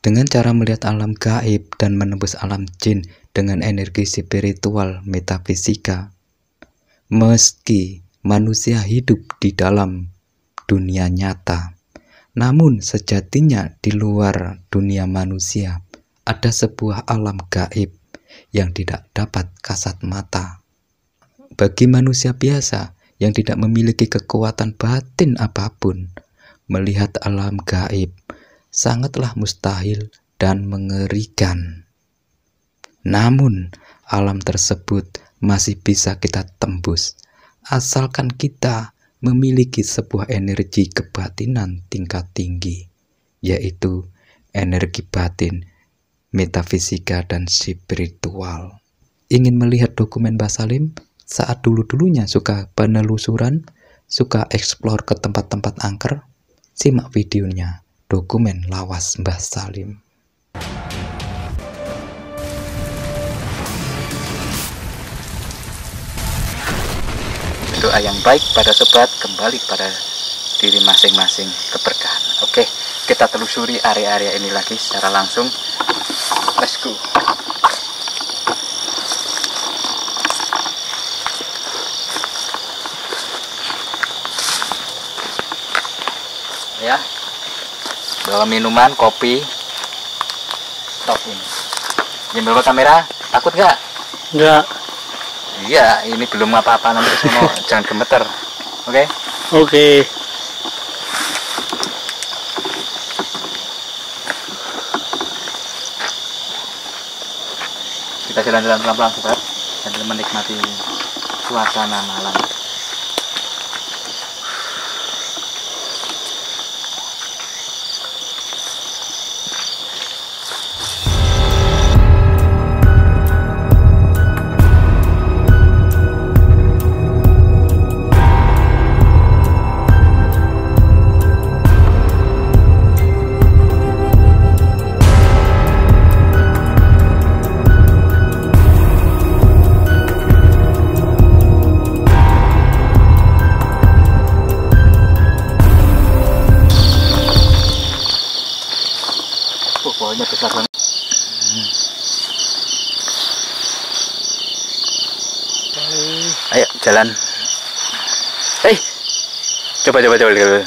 Dengan cara melihat alam gaib dan menembus alam jin dengan energi spiritual metafisika. Meski manusia hidup di dalam dunia nyata, namun sejatinya di luar dunia manusia ada sebuah alam gaib yang tidak dapat kasat mata. Bagi manusia biasa yang tidak memiliki kekuatan batin apapun, melihat alam gaib sangatlah mustahil dan mengerikan. Namun, alam tersebut masih bisa kita tembus asalkan kita memiliki sebuah energi kebatinan tingkat tinggi, yaitu energi batin, metafisika, dan spiritual. Ingin melihat dokumen Basalim? Saat dulu-dulunya suka penelusuran, suka eksplor ke tempat-tempat angker? Simak videonya dokumen lawas Mbah Salim. Doa yang baik pada sobat kembali pada diri masing-masing keberkahan. Oke, kita telusuri area-area ini lagi secara langsung. Let's go. Ya, kalau minuman kopi stop ini jam berapa kamera takut nggak nggak iya ini belum apa-apa nanti semua jangan gemeter oke okay? oke okay. kita jalan-jalan pelan-pelan sobat sambil menikmati suasana malam jalan. Hei, eh, coba coba coba coba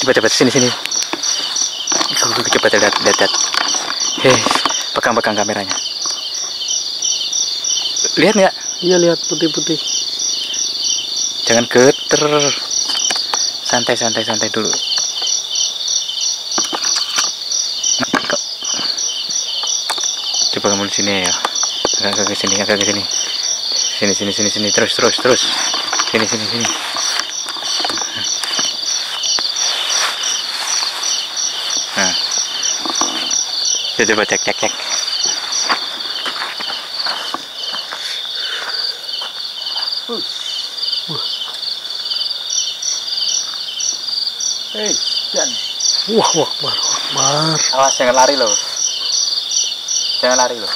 coba coba sini sini. Coba lihat lihat lihat. Hei, eh, pegang pegang kameranya. Lihat nggak? Iya lihat putih putih. Jangan geter. Santai santai santai dulu. Nah, coba kamu di sini ya. Agak ke sini, agak ke sini sini sini sini sini terus terus terus sini sini sini nah ya, coba cek cek cek jangan dan. Wah, wah, wah, wah. Awas jangan lari loh. Jangan lari loh.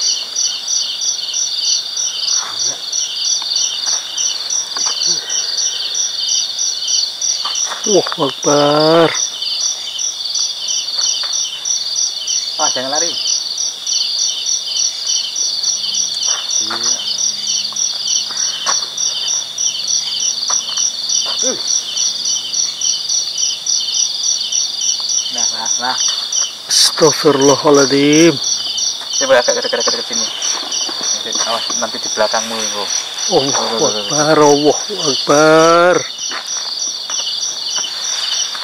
Wah, Akbar. Pak, ah, jangan lari. Gila. Nah, nah, nah. Astagfirullahaladzim. Coba agak dekat-dekat ke sini. Nanti, awas nanti di belakangmu, Bro. Oh, Akbar, Allah Akbar.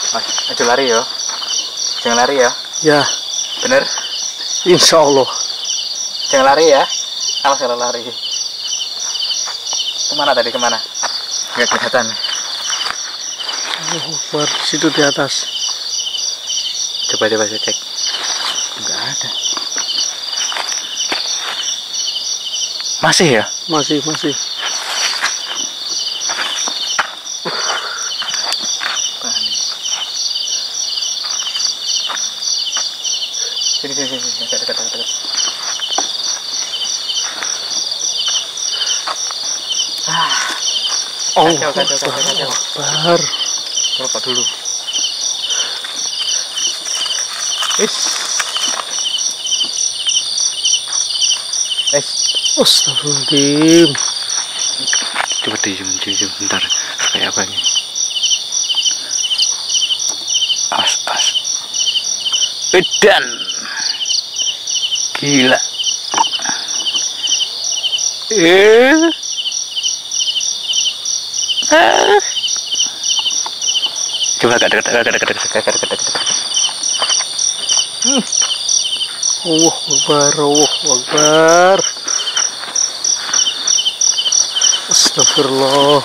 Aja lari ya. Jangan lari ya. Ya. Bener? Insya Allah. Jangan lari ya. Awas kalau lari. Kemana tadi kemana? Gak kelihatan. Oh, bar situ di atas. Coba coba saya cek. Enggak ada. Masih ya? Masih, masih. dekat dekat dekat dekat ah oh, kacau kacau kacau bar dulu is is Astagfirullahaladzim Coba di bentar Kayak apa ini As, as Edan Gila. Eh. Ah. Coba agak dekat, agak dekat, agak dekat, agak dekat, dekat. Wah, wabar, wah, wabar. Astagfirullah.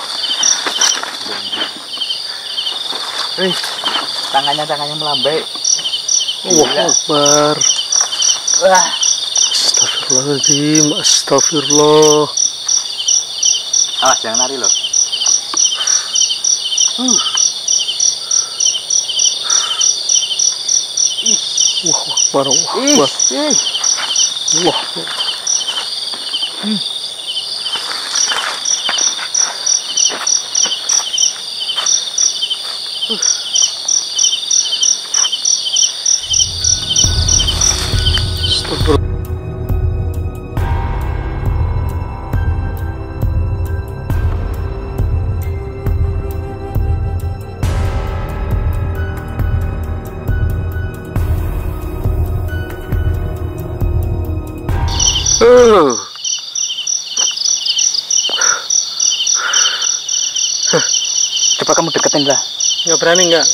Eh, tangannya tangannya melambai. Wah, wabar. Wah. Astagfirullahaladzim Astagfirullah Alas jangan lari loh Wah Wah, akbar, wah, wah Wah, akbar. Hmm. nggak berani nggak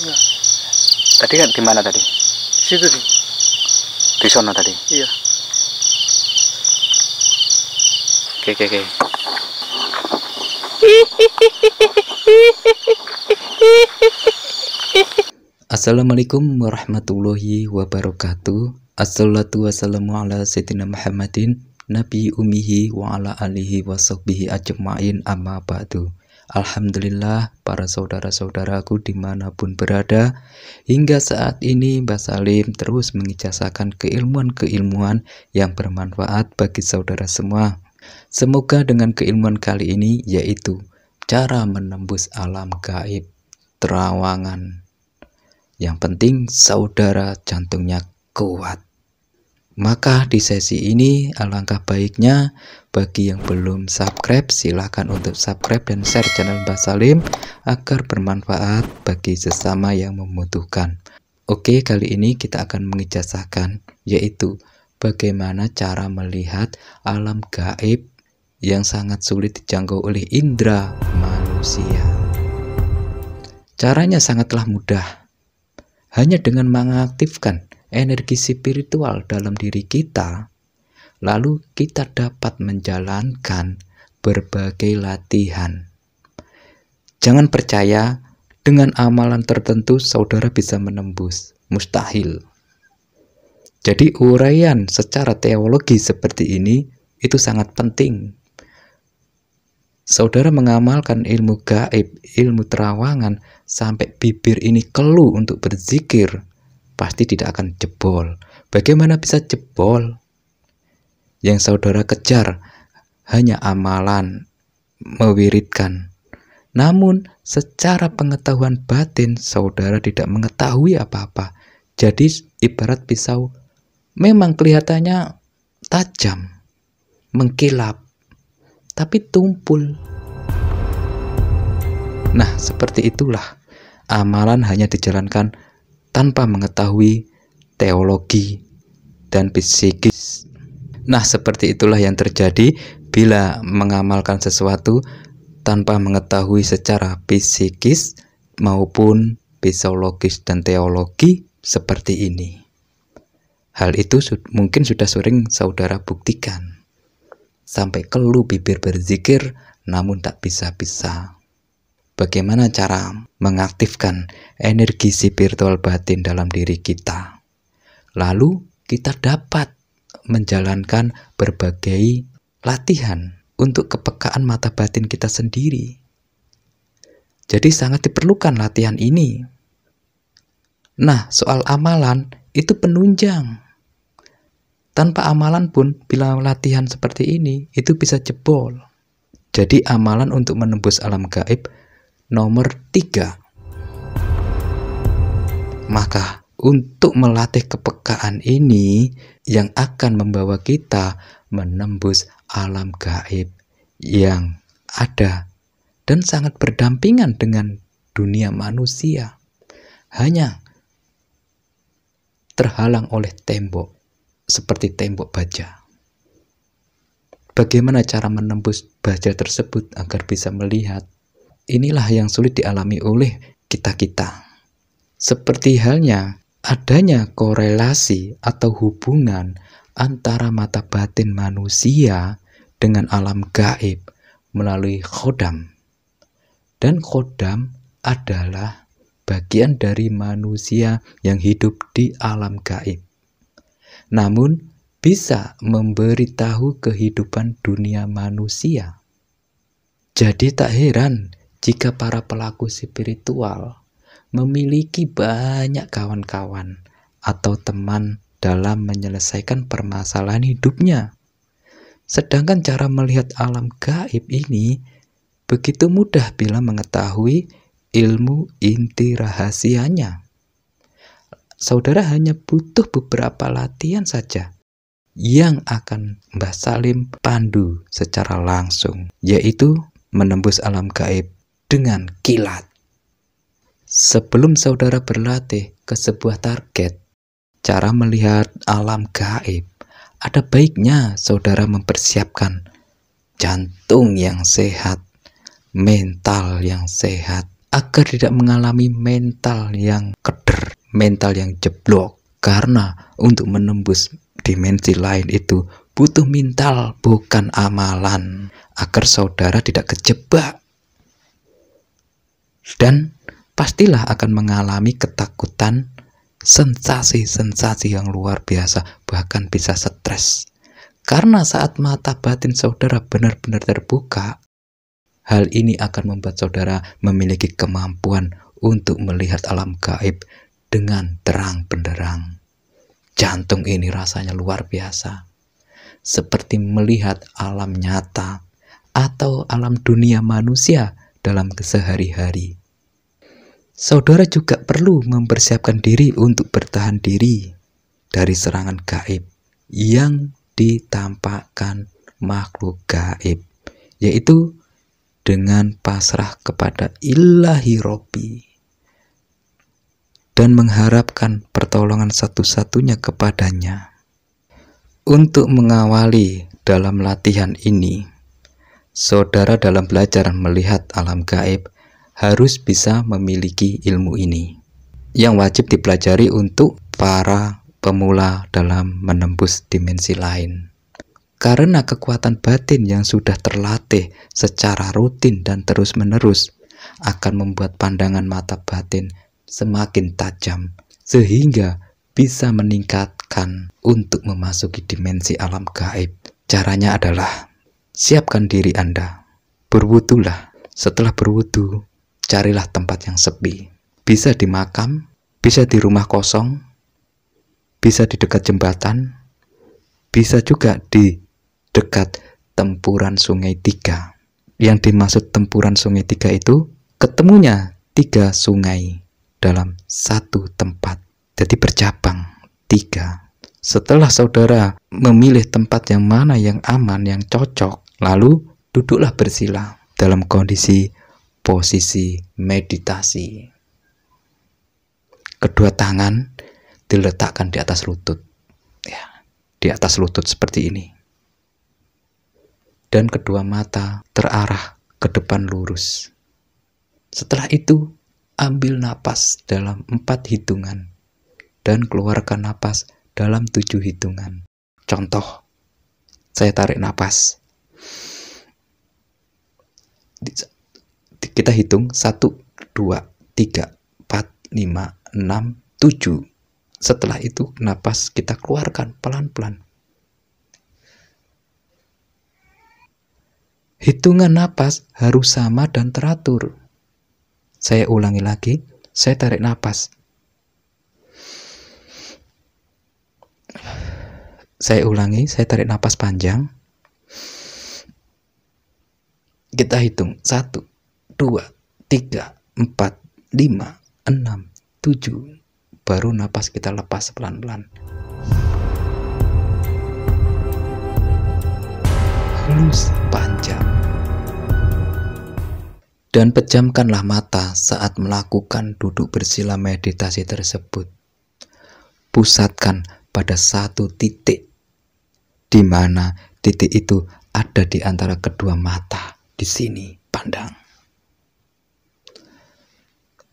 tadi kan di mana tadi di situ sih di sana tadi iya oke oke oke Assalamualaikum warahmatullahi wabarakatuh Assalatu wassalamu ala sayyidina Muhammadin Nabi umihi wa ala alihi wa sahbihi ajma'in amma ba'du Alhamdulillah para saudara-saudaraku dimanapun berada Hingga saat ini Mbak Salim terus mengijasakan keilmuan-keilmuan yang bermanfaat bagi saudara semua Semoga dengan keilmuan kali ini yaitu Cara menembus alam gaib terawangan Yang penting saudara jantungnya kuat maka di sesi ini alangkah baiknya bagi yang belum subscribe silahkan untuk subscribe dan share channel Mbah Salim agar bermanfaat bagi sesama yang membutuhkan. Oke kali ini kita akan mengijazahkan yaitu bagaimana cara melihat alam gaib yang sangat sulit dijangkau oleh indera manusia. Caranya sangatlah mudah. Hanya dengan mengaktifkan energi spiritual dalam diri kita, lalu kita dapat menjalankan berbagai latihan. Jangan percaya dengan amalan tertentu saudara bisa menembus, mustahil. Jadi uraian secara teologi seperti ini itu sangat penting. Saudara mengamalkan ilmu gaib, ilmu terawangan sampai bibir ini keluh untuk berzikir, pasti tidak akan jebol. Bagaimana bisa jebol? Yang saudara kejar hanya amalan mewiridkan. Namun, secara pengetahuan batin, saudara tidak mengetahui apa-apa. Jadi, ibarat pisau memang kelihatannya tajam, mengkilap, tapi tumpul. Nah, seperti itulah amalan hanya dijalankan tanpa mengetahui teologi dan psikis. Nah, seperti itulah yang terjadi bila mengamalkan sesuatu tanpa mengetahui secara psikis maupun psikologis dan teologi seperti ini. Hal itu mungkin sudah sering saudara buktikan. Sampai kelu bibir berzikir namun tak bisa-bisa bagaimana cara mengaktifkan energi spiritual batin dalam diri kita. Lalu, kita dapat menjalankan berbagai latihan untuk kepekaan mata batin kita sendiri. Jadi, sangat diperlukan latihan ini. Nah, soal amalan itu penunjang. Tanpa amalan pun, bila latihan seperti ini, itu bisa jebol. Jadi, amalan untuk menembus alam gaib nomor 3. Maka untuk melatih kepekaan ini yang akan membawa kita menembus alam gaib yang ada dan sangat berdampingan dengan dunia manusia. Hanya terhalang oleh tembok seperti tembok baja. Bagaimana cara menembus baja tersebut agar bisa melihat inilah yang sulit dialami oleh kita-kita. Seperti halnya adanya korelasi atau hubungan antara mata batin manusia dengan alam gaib melalui khodam. Dan khodam adalah bagian dari manusia yang hidup di alam gaib. Namun bisa memberitahu kehidupan dunia manusia. Jadi tak heran jika para pelaku spiritual memiliki banyak kawan-kawan atau teman dalam menyelesaikan permasalahan hidupnya. Sedangkan cara melihat alam gaib ini begitu mudah bila mengetahui ilmu inti rahasianya. Saudara hanya butuh beberapa latihan saja yang akan Mbah Salim pandu secara langsung, yaitu menembus alam gaib dengan kilat. Sebelum saudara berlatih ke sebuah target, cara melihat alam gaib, ada baiknya saudara mempersiapkan jantung yang sehat, mental yang sehat, agar tidak mengalami mental yang keder, mental yang jeblok. Karena untuk menembus dimensi lain itu butuh mental bukan amalan agar saudara tidak kejebak dan pastilah akan mengalami ketakutan, sensasi-sensasi yang luar biasa, bahkan bisa stres. Karena saat mata batin saudara benar-benar terbuka, hal ini akan membuat saudara memiliki kemampuan untuk melihat alam gaib dengan terang benderang. Jantung ini rasanya luar biasa, seperti melihat alam nyata atau alam dunia manusia dalam kesehari-hari Saudara juga perlu mempersiapkan diri untuk bertahan diri dari serangan gaib yang ditampakkan makhluk gaib, yaitu dengan pasrah kepada ilahi robi dan mengharapkan pertolongan satu-satunya kepadanya. Untuk mengawali dalam latihan ini, saudara dalam belajar melihat alam gaib harus bisa memiliki ilmu ini yang wajib dipelajari untuk para pemula dalam menembus dimensi lain. Karena kekuatan batin yang sudah terlatih secara rutin dan terus-menerus akan membuat pandangan mata batin semakin tajam sehingga bisa meningkatkan untuk memasuki dimensi alam gaib. Caranya adalah siapkan diri Anda. Berwudulah. Setelah berwudu, carilah tempat yang sepi. Bisa di makam, bisa di rumah kosong, bisa di dekat jembatan, bisa juga di dekat tempuran sungai tiga. Yang dimaksud tempuran sungai tiga itu ketemunya tiga sungai dalam satu tempat. Jadi bercabang tiga. Setelah saudara memilih tempat yang mana yang aman, yang cocok, lalu duduklah bersila dalam kondisi posisi meditasi. Kedua tangan diletakkan di atas lutut. Ya, di atas lutut seperti ini. Dan kedua mata terarah ke depan lurus. Setelah itu, ambil napas dalam empat hitungan dan keluarkan napas dalam tujuh hitungan. Contoh, saya tarik napas. Kita hitung 1, 2, 3, 4, 5, 6, 7. Setelah itu napas kita keluarkan pelan-pelan. Hitungan napas harus sama dan teratur. Saya ulangi lagi, saya tarik napas. Saya ulangi, saya tarik napas panjang. Kita hitung. Satu, 2, 3, 4, 5, 6, 7. Baru napas kita lepas pelan-pelan. Halus panjang. Dan pejamkanlah mata saat melakukan duduk bersila meditasi tersebut. Pusatkan pada satu titik, di mana titik itu ada di antara kedua mata di sini pandang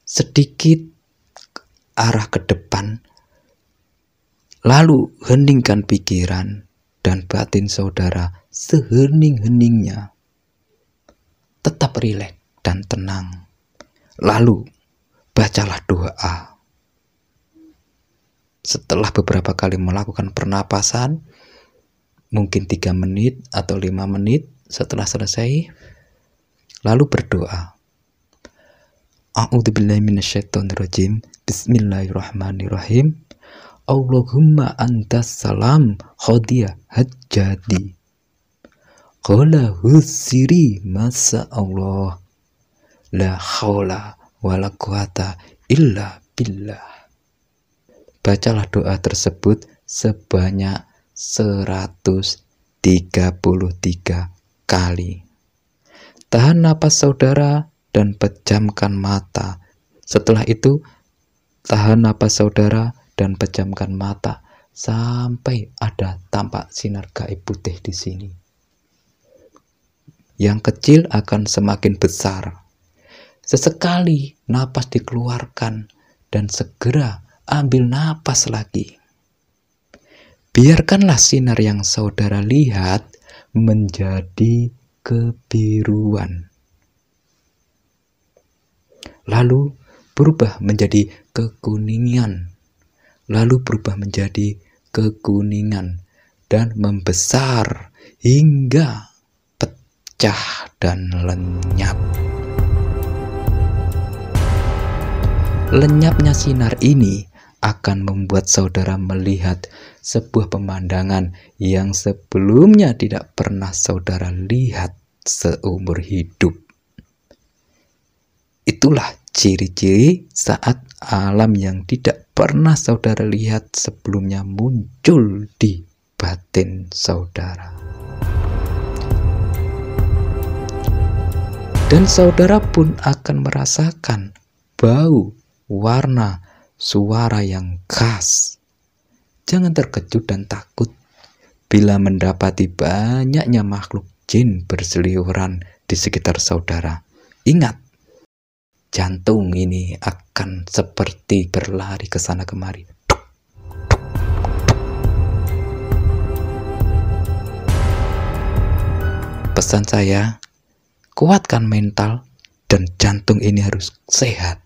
sedikit arah ke depan, lalu heningkan pikiran dan batin saudara sehening-heningnya. Tetap rileks dan tenang. Lalu, bacalah doa. Setelah beberapa kali melakukan pernapasan, mungkin tiga menit atau lima menit setelah selesai, lalu berdoa. A'udzubillahiminasyaitonirrojim Bismillahirrahmanirrahim Allahumma antas salam khodia hajjadi Qala husiri masa Allah La khawla wala quwata illa billah Bacalah doa tersebut sebanyak 133 kali Tahan napas saudara dan pejamkan mata. Setelah itu, tahan napas saudara dan pejamkan mata sampai ada tampak sinar gaib putih di sini. Yang kecil akan semakin besar. Sesekali napas dikeluarkan dan segera ambil napas lagi. Biarkanlah sinar yang saudara lihat menjadi kebiruan lalu berubah menjadi kekuningan, lalu berubah menjadi kekuningan dan membesar hingga pecah dan lenyap. Lenyapnya sinar ini akan membuat saudara melihat sebuah pemandangan yang sebelumnya tidak pernah saudara lihat seumur hidup. Itulah ciri-ciri saat alam yang tidak pernah saudara lihat sebelumnya muncul di batin saudara. Dan saudara pun akan merasakan bau, warna, suara yang khas. Jangan terkejut dan takut bila mendapati banyaknya makhluk jin berseliweran di sekitar saudara. Ingat, jantung ini akan seperti berlari ke sana kemari. Pesan saya, kuatkan mental dan jantung ini harus sehat.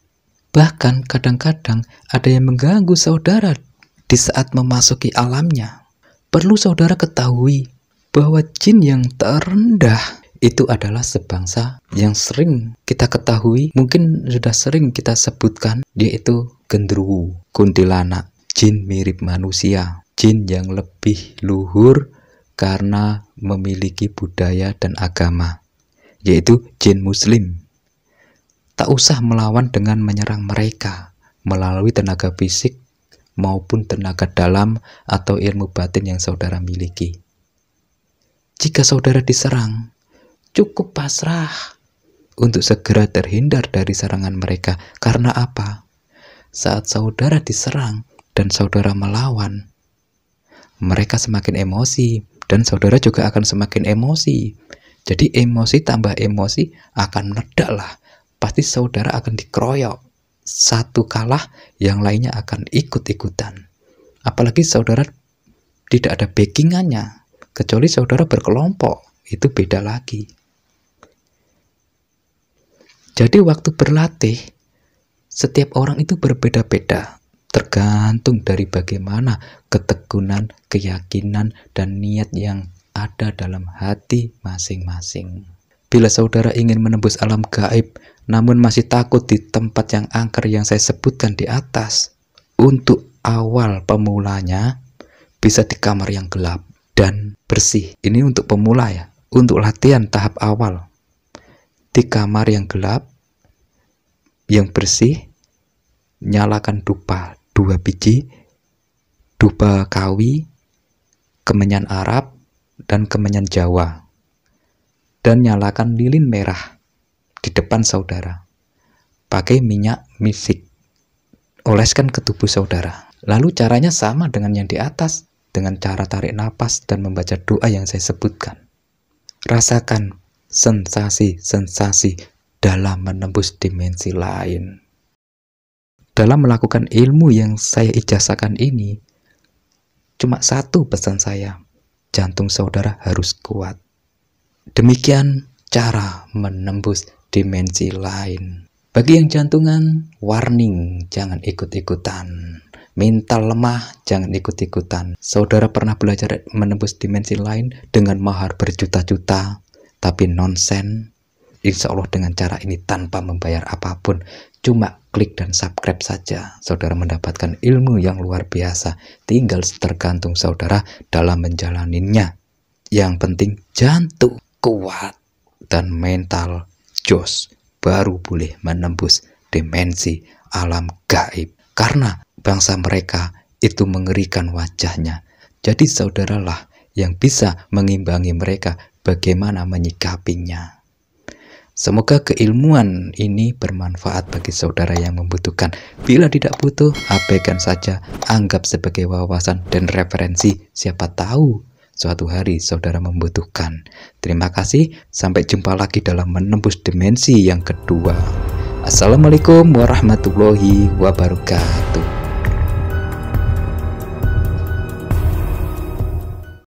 Bahkan kadang-kadang ada yang mengganggu saudara di saat memasuki alamnya. Perlu saudara ketahui bahwa jin yang terendah itu adalah sebangsa yang sering kita ketahui, mungkin sudah sering kita sebutkan, yaitu genderuwo, kuntilanak, jin mirip manusia, jin yang lebih luhur karena memiliki budaya dan agama, yaitu jin muslim. Tak usah melawan dengan menyerang mereka melalui tenaga fisik maupun tenaga dalam atau ilmu batin yang saudara miliki. Jika saudara diserang, cukup pasrah untuk segera terhindar dari serangan mereka. Karena apa? Saat saudara diserang dan saudara melawan, mereka semakin emosi dan saudara juga akan semakin emosi. Jadi emosi tambah emosi akan meledak lah. Pasti saudara akan dikeroyok. Satu kalah, yang lainnya akan ikut-ikutan. Apalagi saudara tidak ada backingannya, kecuali saudara berkelompok. Itu beda lagi. Jadi waktu berlatih, setiap orang itu berbeda-beda, tergantung dari bagaimana ketekunan, keyakinan, dan niat yang ada dalam hati masing-masing. Bila saudara ingin menembus alam gaib, namun masih takut di tempat yang angker yang saya sebutkan di atas, untuk awal pemulanya bisa di kamar yang gelap dan bersih. Ini untuk pemula ya, untuk latihan tahap awal di kamar yang gelap, yang bersih, nyalakan dupa dua biji, dupa kawi, kemenyan Arab, dan kemenyan Jawa. Dan nyalakan lilin merah di depan saudara. Pakai minyak misik. Oleskan ke tubuh saudara. Lalu caranya sama dengan yang di atas, dengan cara tarik nafas dan membaca doa yang saya sebutkan. Rasakan sensasi-sensasi dalam menembus dimensi lain. Dalam melakukan ilmu yang saya ijazahkan ini, cuma satu pesan saya, jantung saudara harus kuat. Demikian cara menembus dimensi lain. Bagi yang jantungan, warning, jangan ikut-ikutan. Mental lemah, jangan ikut-ikutan. Saudara pernah belajar menembus dimensi lain dengan mahar berjuta-juta, tapi nonsen insya Allah dengan cara ini tanpa membayar apapun cuma klik dan subscribe saja saudara mendapatkan ilmu yang luar biasa tinggal tergantung saudara dalam menjalaninya yang penting jantung kuat dan mental jos baru boleh menembus dimensi alam gaib karena bangsa mereka itu mengerikan wajahnya jadi saudaralah yang bisa mengimbangi mereka bagaimana menyikapinya. Semoga keilmuan ini bermanfaat bagi saudara yang membutuhkan. Bila tidak butuh, abaikan saja, anggap sebagai wawasan dan referensi. Siapa tahu suatu hari saudara membutuhkan. Terima kasih, sampai jumpa lagi dalam menembus dimensi yang kedua. Assalamualaikum warahmatullahi wabarakatuh.